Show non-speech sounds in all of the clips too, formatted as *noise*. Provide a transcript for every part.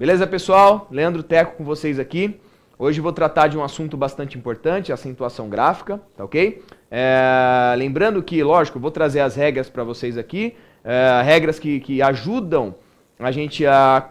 Beleza, pessoal? Leandro Teco com vocês aqui. Hoje vou tratar de um assunto bastante importante, acentuação gráfica, tá ok? É, lembrando que, lógico, vou trazer as regras para vocês aqui, é, regras que, que ajudam a gente a,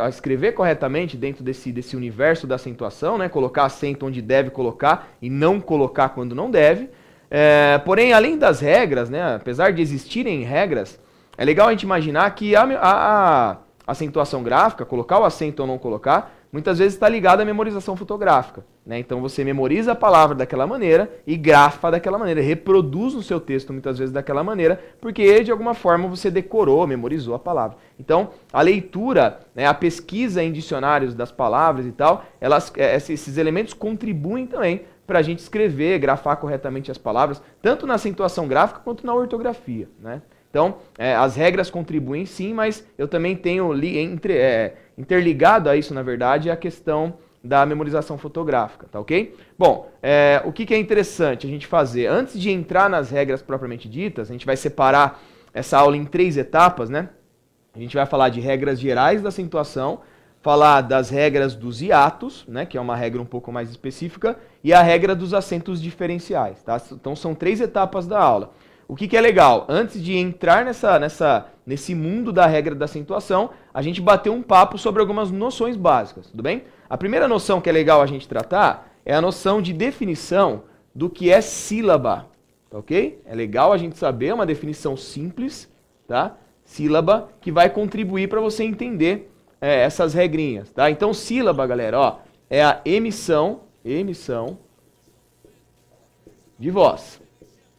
a, escrever corretamente dentro desse, desse universo da acentuação, né? colocar acento onde deve colocar e não colocar quando não deve. É, porém, além das regras, né? apesar de existirem regras, é legal a gente imaginar que a, a, acentuação gráfica, colocar o acento ou não colocar, muitas vezes está ligado à memorização fotográfica. Né? Então você memoriza a palavra daquela maneira e grafa daquela maneira, reproduz no seu texto muitas vezes daquela maneira, porque de alguma forma você decorou, memorizou a palavra. Então a leitura, né, a pesquisa em dicionários das palavras e tal, elas, é, esses elementos contribuem também para a gente escrever, grafar corretamente as palavras, tanto na acentuação gráfica quanto na ortografia. Né? Então, é, as regras contribuem sim, mas eu também tenho li, entre, é, interligado a isso, na verdade, a questão da memorização fotográfica, tá ok? Bom, é, o que, que é interessante a gente fazer? Antes de entrar nas regras propriamente ditas, a gente vai separar essa aula em três etapas, né? A gente vai falar de regras gerais da acentuação, falar das regras dos hiatos, né, que é uma regra um pouco mais específica, e a regra dos acentos diferenciais, tá? Então são três etapas da aula o que, que é legal? Antes de entrar nessa, nessa, nesse mundo da regra da acentuação, a gente bateu um papo sobre algumas noções básicas, tudo bem? A primeira noção que é legal a gente tratar é a noção de definição do que é sílaba, tá ok? É legal a gente saber, uma definição simples, tá? Sílaba que vai contribuir para você entender é, essas regrinhas, tá? Então, sílaba, galera, ó, é a emissão, emissão de voz.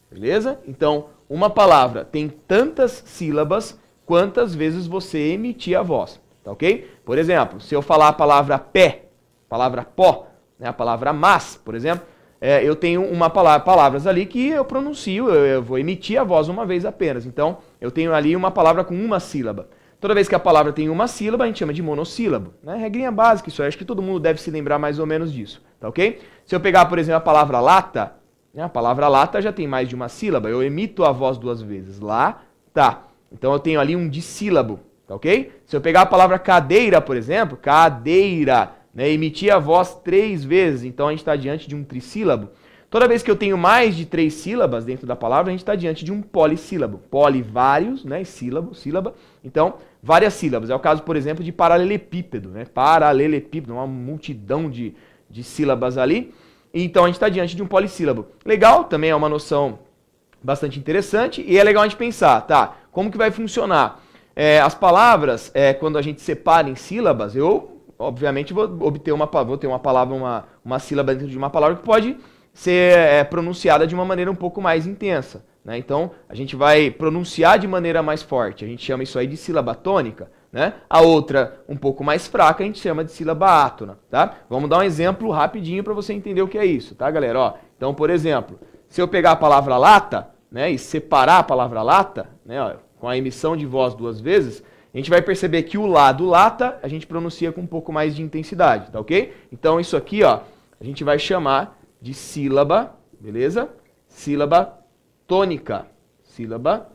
Beleza? Então, uma palavra tem tantas sílabas quantas vezes você emitir a voz, tá ok? Por exemplo, se eu falar a palavra pé, palavra pó, né, a palavra mas, por exemplo, é, eu tenho uma palavra, palavras ali que eu pronuncio, eu, eu vou emitir a voz uma vez apenas. Então, eu tenho ali uma palavra com uma sílaba. Toda vez que a palavra tem uma sílaba, a gente chama de monossílabo. Né? Regrinha básica, isso aí. acho que todo mundo deve se lembrar mais ou menos disso, tá ok? Se eu pegar, por exemplo, a palavra lata, né? A palavra lata já tem mais de uma sílaba. Eu emito a voz duas vezes. Lá, tá. Então eu tenho ali um dissílabo, tá ok? Se eu pegar a palavra cadeira, por exemplo, cadeira, né, emitir a voz três vezes, então a gente está diante de um trissílabo. Toda vez que eu tenho mais de três sílabas dentro da palavra, a gente está diante de um polissílabo. Poli, vários, né? Sílabo, sílaba. Então, várias sílabas. É o caso, por exemplo, de paralelepípedo, né? Paralelepípedo, uma multidão de, de sílabas ali. Então a gente está diante de um polissílabo. Legal, também é uma noção bastante interessante e é legal a gente pensar, tá? Como que vai funcionar? É, as palavras, é, quando a gente separa em sílabas, eu obviamente vou obter uma, vou ter uma palavra, uma, uma sílaba dentro de uma palavra que pode ser é, pronunciada de uma maneira um pouco mais intensa. Né? Então a gente vai pronunciar de maneira mais forte. A gente chama isso aí de sílaba tônica. Né? A outra, um pouco mais fraca, a gente chama de sílaba átona. Tá? Vamos dar um exemplo rapidinho para você entender o que é isso, tá, galera? Ó, então, por exemplo, se eu pegar a palavra lata né, e separar a palavra lata, né, ó, com a emissão de voz duas vezes, a gente vai perceber que o lado lata a gente pronuncia com um pouco mais de intensidade, tá ok? Então, isso aqui ó, a gente vai chamar de sílaba, beleza? Sílaba tônica. Sílaba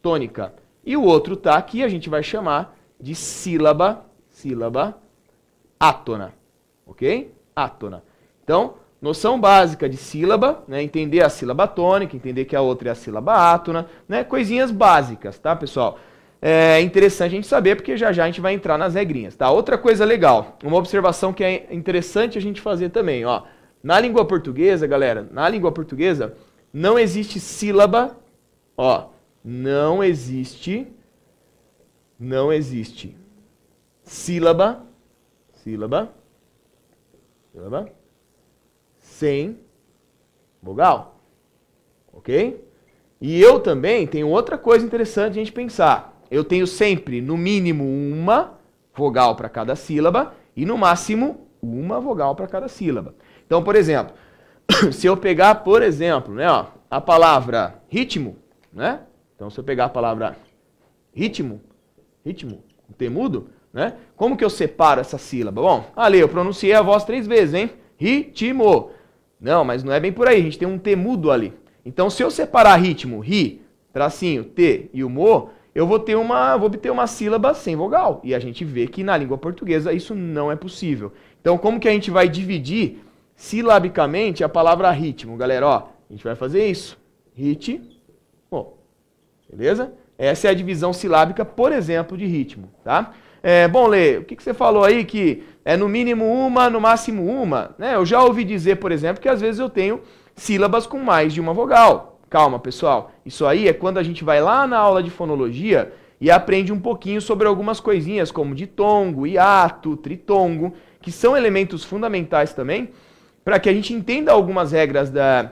tônica. E o outro tá aqui, a gente vai chamar de sílaba, sílaba átona, ok? Átona. Então, noção básica de sílaba, né? entender a sílaba tônica, entender que a outra é a sílaba átona, né? coisinhas básicas, tá, pessoal? É interessante a gente saber, porque já já a gente vai entrar nas regrinhas, tá? Outra coisa legal, uma observação que é interessante a gente fazer também, ó. Na língua portuguesa, galera, na língua portuguesa, não existe sílaba, ó, não existe não existe sílaba, sílaba, sílaba, sem vogal. Ok? E eu também tenho outra coisa interessante a gente pensar. Eu tenho sempre, no mínimo, uma vogal para cada sílaba e, no máximo, uma vogal para cada sílaba. Então, por exemplo, *coughs* se eu pegar, por exemplo, né, ó, a palavra ritmo, né? Então, se eu pegar a palavra ritmo, ritmo, temudo, né? Como que eu separo essa sílaba? Bom, ali eu pronunciei a voz três vezes, hein? Ritmo. Não, mas não é bem por aí, a gente tem um temudo ali. Então, se eu separar ritmo, ri, tracinho, t e o mo, eu vou ter uma, vou obter uma sílaba sem vogal. E a gente vê que na língua portuguesa isso não é possível. Então, como que a gente vai dividir silabicamente a palavra ritmo, galera? Ó, a gente vai fazer isso. Ritmo. Beleza? Essa é a divisão silábica, por exemplo, de ritmo, tá? É, bom, Lê, o que, que você falou aí que é no mínimo uma, no máximo uma, né? Eu já ouvi dizer, por exemplo, que às vezes eu tenho sílabas com mais de uma vogal. Calma, pessoal. Isso aí é quando a gente vai lá na aula de fonologia e aprende um pouquinho sobre algumas coisinhas, como ditongo, hiato, tritongo, que são elementos fundamentais também para que a gente entenda algumas regras da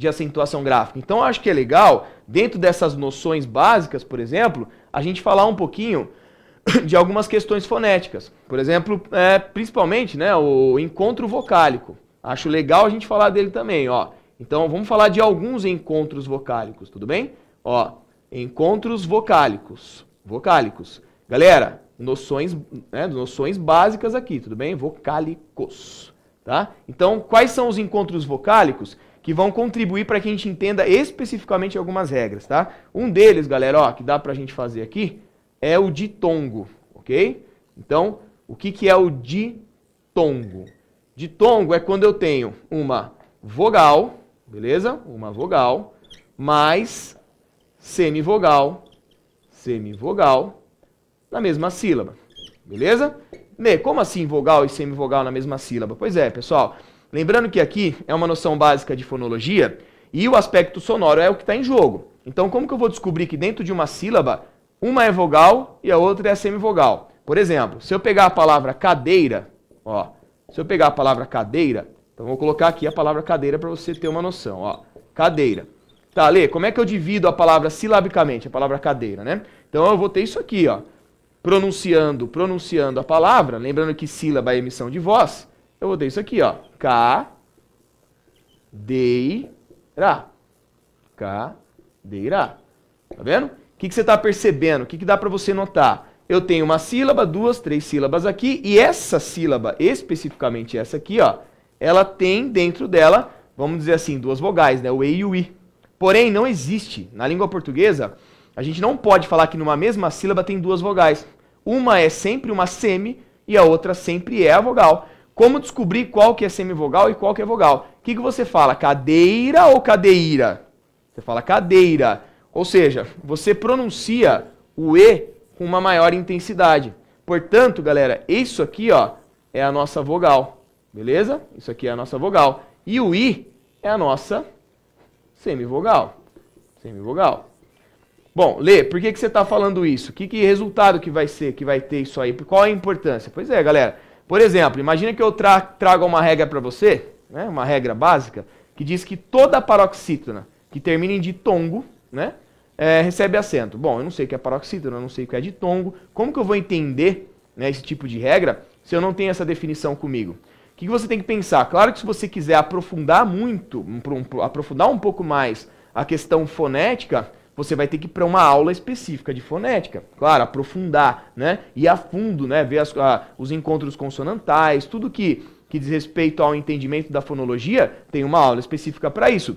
de acentuação gráfica. Então acho que é legal, dentro dessas noções básicas, por exemplo, a gente falar um pouquinho *coughs* de algumas questões fonéticas. Por exemplo, é, principalmente né, o encontro vocálico. Acho legal a gente falar dele também. Ó. Então vamos falar de alguns encontros vocálicos, tudo bem? Ó, encontros vocálicos. Vocálicos. Galera, noções, né, noções básicas aqui, tudo bem? Vocálicos. Tá? Então, quais são os encontros vocálicos? que vão contribuir para que a gente entenda especificamente algumas regras, tá? Um deles, galera, ó, que dá para a gente fazer aqui, é o ditongo, ok? Então, o que, que é o ditongo? Ditongo é quando eu tenho uma vogal, beleza? Uma vogal, mais semivogal, semivogal, na mesma sílaba, beleza? Nê, como assim vogal e semivogal na mesma sílaba? Pois é, pessoal, Lembrando que aqui é uma noção básica de fonologia e o aspecto sonoro é o que está em jogo. Então, como que eu vou descobrir que dentro de uma sílaba, uma é vogal e a outra é semivogal? Por exemplo, se eu pegar a palavra cadeira, ó, se eu pegar a palavra cadeira, então vou colocar aqui a palavra cadeira para você ter uma noção, ó, cadeira. Tá, Lê, como é que eu divido a palavra silabicamente, a palavra cadeira, né? Então eu vou ter isso aqui, ó, pronunciando, pronunciando a palavra, lembrando que sílaba é emissão de voz, eu vou ter isso aqui, ó. Cadeira. Cadeira. Tá vendo? O que, que você está percebendo? O que, que dá para você notar? Eu tenho uma sílaba, duas, três sílabas aqui, e essa sílaba, especificamente essa aqui, ó, ela tem dentro dela, vamos dizer assim, duas vogais, né? O E e o I. Porém, não existe. Na língua portuguesa, a gente não pode falar que numa mesma sílaba tem duas vogais. Uma é sempre uma semi e a outra sempre é a vogal. Como descobrir qual que é semivogal e qual que é vogal? O que, que você fala? Cadeira ou cadeira? Você fala cadeira. Ou seja, você pronuncia o E com uma maior intensidade. Portanto, galera, isso aqui ó, é a nossa vogal. Beleza? Isso aqui é a nossa vogal. E o I é a nossa semivogal. Semivogal. Bom, Lê, por que, que você está falando isso? Que, que resultado que vai ser, que vai ter isso aí? Qual a importância? Pois é, galera. Por exemplo, imagina que eu tra traga uma regra para você, né, uma regra básica, que diz que toda paroxítona que termina em ditongo né, é, recebe acento. Bom, eu não sei o que é paroxítona, eu não sei o que é ditongo. Como que eu vou entender né, esse tipo de regra se eu não tenho essa definição comigo? O que, que você tem que pensar? Claro que se você quiser aprofundar muito, aprofundar um pouco mais a questão fonética, você vai ter que ir para uma aula específica de fonética. Claro, aprofundar, né? Ir a fundo, né? Ver as, a, os encontros consonantais, tudo que, que diz respeito ao entendimento da fonologia, tem uma aula específica para isso.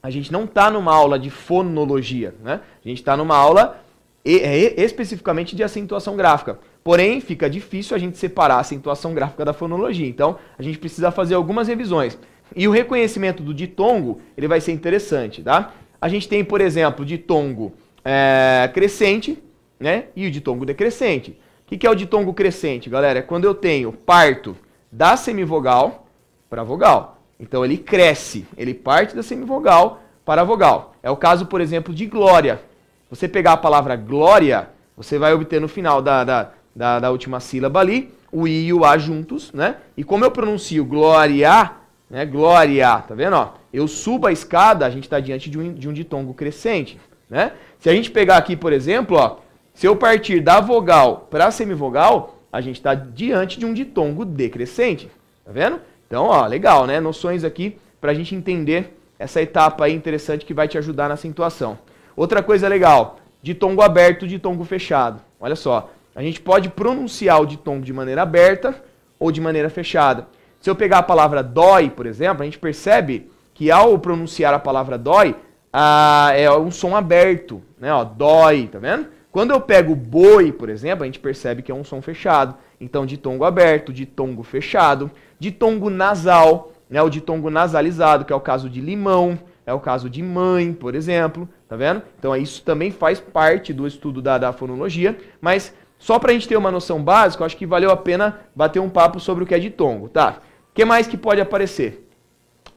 A gente não está numa aula de fonologia, né? A gente está numa aula e, e, é, especificamente de acentuação gráfica. Porém, fica difícil a gente separar a acentuação gráfica da fonologia. Então, a gente precisa fazer algumas revisões. E o reconhecimento do ditongo, ele vai ser interessante, tá? a gente tem, por exemplo, ditongo é, crescente né, e o ditongo decrescente. O que, que é o ditongo crescente, galera? É quando eu tenho parto da semivogal para vogal. Então ele cresce, ele parte da semivogal para a vogal. É o caso, por exemplo, de glória. Você pegar a palavra glória, você vai obter no final da, da, da, da última sílaba ali o i e o a juntos, né? E como eu pronuncio glória, né? Glória, tá vendo? Ó? eu subo a escada, a gente está diante de um, de um ditongo crescente. Né? Se a gente pegar aqui, por exemplo, ó, se eu partir da vogal para a semivogal, a gente está diante de um ditongo decrescente. Tá vendo? Então, ó, legal, né? Noções aqui para a gente entender essa etapa aí interessante que vai te ajudar na acentuação. Outra coisa legal, ditongo aberto, ditongo fechado. Olha só, a gente pode pronunciar o ditongo de maneira aberta ou de maneira fechada. Se eu pegar a palavra dói, por exemplo, a gente percebe que ao pronunciar a palavra dói, ah, é um som aberto, né? Ó, dói, tá vendo? Quando eu pego boi, por exemplo, a gente percebe que é um som fechado. Então, ditongo aberto, ditongo fechado, ditongo nasal, né? O ditongo nasalizado, que é o caso de limão, é o caso de mãe, por exemplo, tá vendo? Então, isso também faz parte do estudo da, da fonologia, mas só para a gente ter uma noção básica, acho que valeu a pena bater um papo sobre o que é ditongo, tá? O que mais que pode aparecer?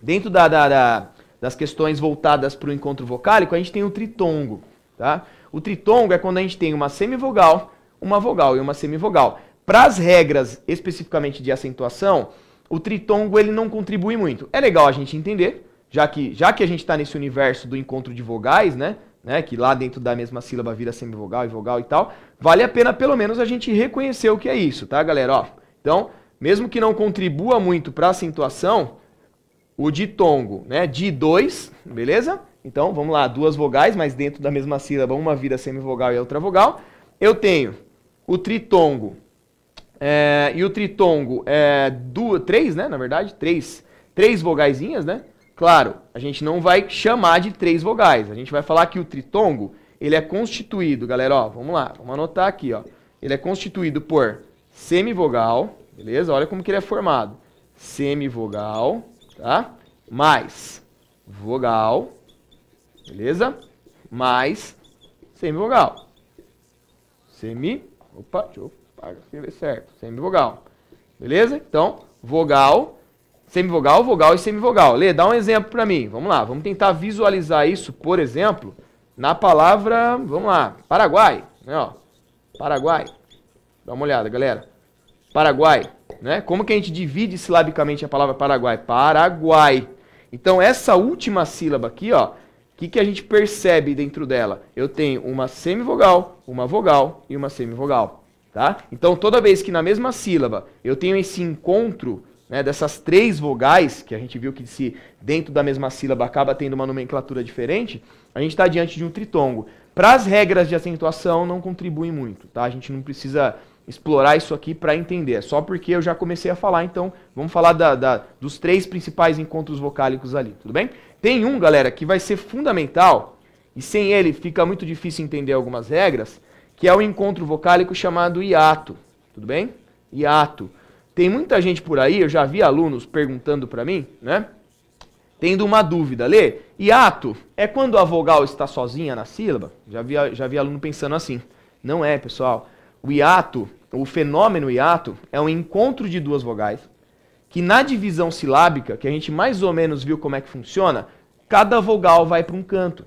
Dentro da, da, da, das questões voltadas para o encontro vocálico, a gente tem o tritongo. Tá? O tritongo é quando a gente tem uma semivogal, uma vogal e uma semivogal. Para as regras especificamente de acentuação, o tritongo ele não contribui muito. É legal a gente entender, já que, já que a gente está nesse universo do encontro de vogais, né? Né, que lá dentro da mesma sílaba vira semivogal e vogal e tal, vale a pena pelo menos a gente reconhecer o que é isso, tá, galera? Ó, então, mesmo que não contribua muito para a acentuação, o ditongo, né? De dois, beleza? Então, vamos lá, duas vogais, mas dentro da mesma sílaba, uma vira semivogal e a outra vogal. Eu tenho o tritongo, é, e o tritongo é duas, três, né? Na verdade, três, três vogaisinhas, né? Claro, a gente não vai chamar de três vogais, a gente vai falar que o tritongo, ele é constituído, galera, ó, vamos lá, vamos anotar aqui, ó. Ele é constituído por semivogal, beleza? Olha como que ele é formado. Semivogal, tá? Mais vogal, beleza? Mais semivogal. Semi, opa, deixa eu escrever certo, semivogal. Beleza? Então, vogal, semivogal, vogal e semivogal. Lê, dá um exemplo para mim. Vamos lá, vamos tentar visualizar isso, por exemplo, na palavra, vamos lá, Paraguai, né, ó. Paraguai. Dá uma olhada, galera. Paraguai. Né? Como que a gente divide silabicamente a palavra Paraguai? Paraguai. Então, essa última sílaba aqui, ó, o que, que a gente percebe dentro dela? Eu tenho uma semivogal, uma vogal e uma semivogal. Tá? Então, toda vez que na mesma sílaba eu tenho esse encontro né, dessas três vogais, que a gente viu que se dentro da mesma sílaba acaba tendo uma nomenclatura diferente, a gente está diante de um tritongo. Para as regras de acentuação não contribui muito, tá? A gente não precisa explorar isso aqui para entender. É só porque eu já comecei a falar, então vamos falar da, da, dos três principais encontros vocálicos ali, tudo bem? Tem um, galera, que vai ser fundamental, e sem ele fica muito difícil entender algumas regras, que é o encontro vocálico chamado hiato, tudo bem? Hiato. Tem muita gente por aí, eu já vi alunos perguntando para mim, né? Tendo uma dúvida, Lê, hiato é quando a vogal está sozinha na sílaba? Já vi, já vi aluno pensando assim. Não é, pessoal. O hiato, o fenômeno hiato, é um encontro de duas vogais que na divisão silábica, que a gente mais ou menos viu como é que funciona, cada vogal vai para um canto.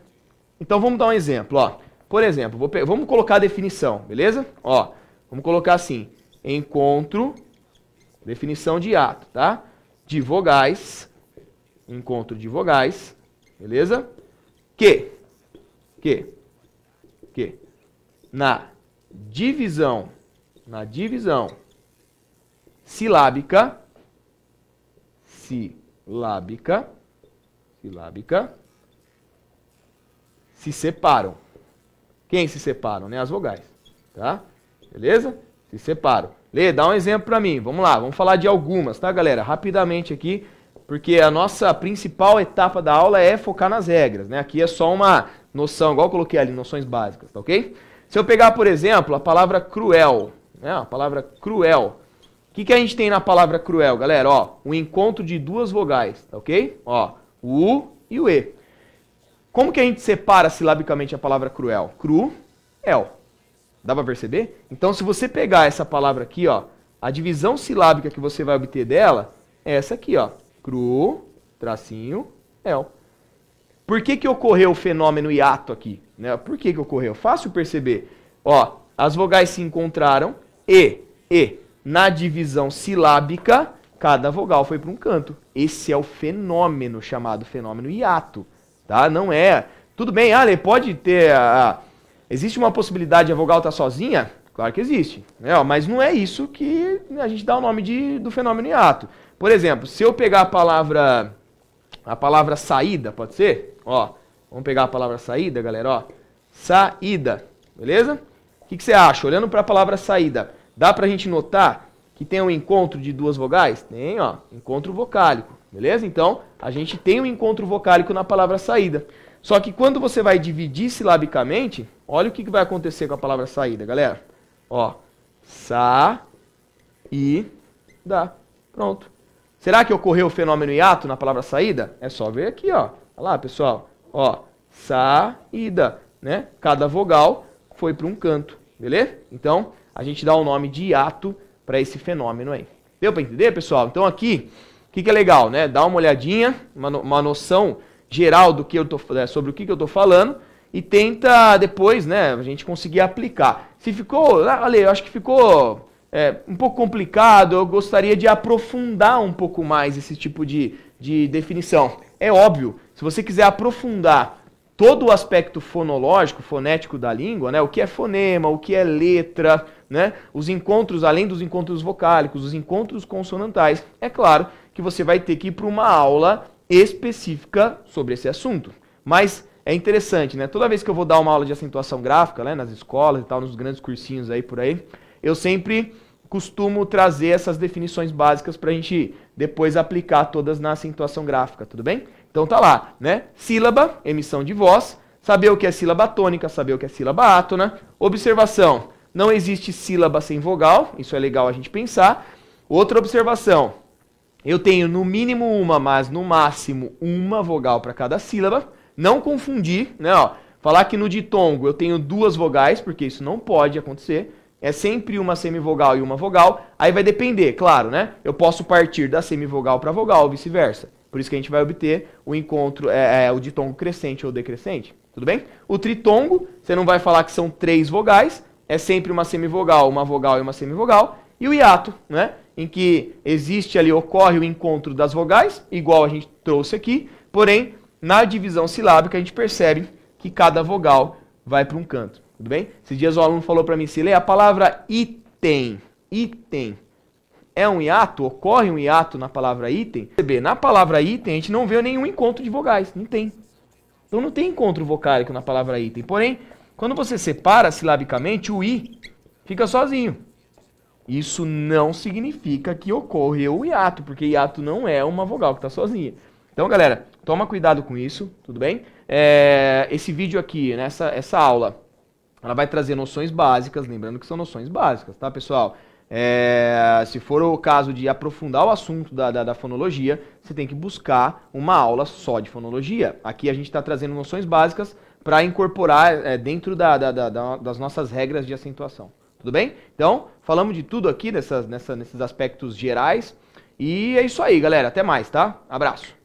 Então vamos dar um exemplo, ó. Por exemplo, vamos colocar a definição, beleza? Ó, vamos colocar assim: encontro, definição de hiato, tá? De vogais, encontro de vogais, beleza? Que, que, que, na divisão, na divisão silábica, silábica, silábica, se separam. Quem se separam? Né? As vogais. Tá? Beleza? Se separam. Lê, dá um exemplo para mim. Vamos lá, vamos falar de algumas, tá, galera? Rapidamente aqui, porque a nossa principal etapa da aula é focar nas regras, né? Aqui é só uma noção, igual eu coloquei ali, noções básicas, tá ok? Se eu pegar, por exemplo, a palavra cruel, né? a palavra cruel, o que, que a gente tem na palavra cruel, galera? Ó, um encontro de duas vogais, tá ok? Ó, o U e o E. Como que a gente separa silabicamente a palavra cruel? Cru, el. Dá para perceber? Então, se você pegar essa palavra aqui, ó, a divisão silábica que você vai obter dela é essa aqui, ó. Cru, tracinho, el. Por que, que ocorreu o fenômeno hiato aqui? Né? Por que, que ocorreu? Fácil perceber. Ó, as vogais se encontraram e, e, na divisão silábica, cada vogal foi para um canto. Esse é o fenômeno chamado fenômeno hiato, tá? Não é... Tudo bem, Ale, pode ter... Ah, ah, existe uma possibilidade de a vogal estar tá sozinha? Claro que existe, né? mas não é isso que a gente dá o nome de, do fenômeno hiato. Por exemplo, se eu pegar a palavra a palavra saída, pode ser? Ó, vamos pegar a palavra saída, galera, ó. Saída, beleza? O que, que você acha? Olhando para a palavra saída, dá para a gente notar que tem um encontro de duas vogais? Tem, ó, encontro vocálico, beleza? Então, a gente tem um encontro vocálico na palavra saída. Só que quando você vai dividir silabicamente, olha o que, que vai acontecer com a palavra saída, galera. Ó, sa, i, da, Pronto. Será que ocorreu o fenômeno hiato na palavra saída? É só ver aqui, ó. Olha lá, pessoal. Ó, saída, né? Cada vogal foi para um canto, beleza? Então, a gente dá o nome de hiato para esse fenômeno aí. Deu para entender, pessoal? Então aqui, o que, que, é legal, né? Dá uma olhadinha, uma, no, uma noção geral do que eu tô, é, sobre o que, que eu estou falando e tenta depois, né, a gente conseguir aplicar. Se ficou, olha, ah, eu acho que ficou é, um pouco complicado, eu gostaria de aprofundar um pouco mais esse tipo de, de definição. É óbvio, se você quiser aprofundar todo o aspecto fonológico, fonético da língua, né? O que é fonema, o que é letra, né? Os encontros, além dos encontros vocálicos, os encontros consonantais. É claro que você vai ter que ir para uma aula específica sobre esse assunto. Mas é interessante, né? Toda vez que eu vou dar uma aula de acentuação gráfica, né? Nas escolas e tal, nos grandes cursinhos aí por aí, eu sempre costumo trazer essas definições básicas para a gente depois aplicar todas na acentuação gráfica, tudo bem? Então tá lá, né? Sílaba, emissão de voz, saber o que é sílaba tônica, saber o que é sílaba átona. Observação, não existe sílaba sem vogal, isso é legal a gente pensar. Outra observação, eu tenho no mínimo uma, mas no máximo uma vogal para cada sílaba. Não confundir, né? Ó, falar que no ditongo eu tenho duas vogais, porque isso não pode acontecer é sempre uma semivogal e uma vogal. Aí vai depender, claro, né? Eu posso partir da semivogal para vogal, ou vice-versa. Por isso que a gente vai obter o encontro, é, é, o ditongo crescente ou decrescente. Tudo bem? O tritongo, você não vai falar que são três vogais, é sempre uma semivogal, uma vogal e uma semivogal. E o hiato, né? Em que existe ali, ocorre o encontro das vogais, igual a gente trouxe aqui, porém, na divisão silábica a gente percebe que cada vogal vai para um canto. Tudo bem? Esses dias o aluno falou para mim, se lê a palavra item, item. É um hiato? Ocorre um hiato na palavra item? Na palavra item a gente não vê nenhum encontro de vogais, não tem. Então não tem encontro vocálico na palavra item. Porém, quando você separa silabicamente, o i fica sozinho. Isso não significa que ocorreu o hiato, porque hiato não é uma vogal que está sozinha. Então, galera, toma cuidado com isso, tudo bem? É, esse vídeo aqui, nessa essa aula, ela vai trazer noções básicas, lembrando que são noções básicas, tá, pessoal? É, se for o caso de aprofundar o assunto da, da, da, fonologia, você tem que buscar uma aula só de fonologia. Aqui a gente está trazendo noções básicas para incorporar é, dentro da, das nossas regras de acentuação. Tudo bem? Então, falamos de tudo aqui nessas, nessa, nesses aspectos gerais. E é isso aí, galera. Até mais, tá? Abraço.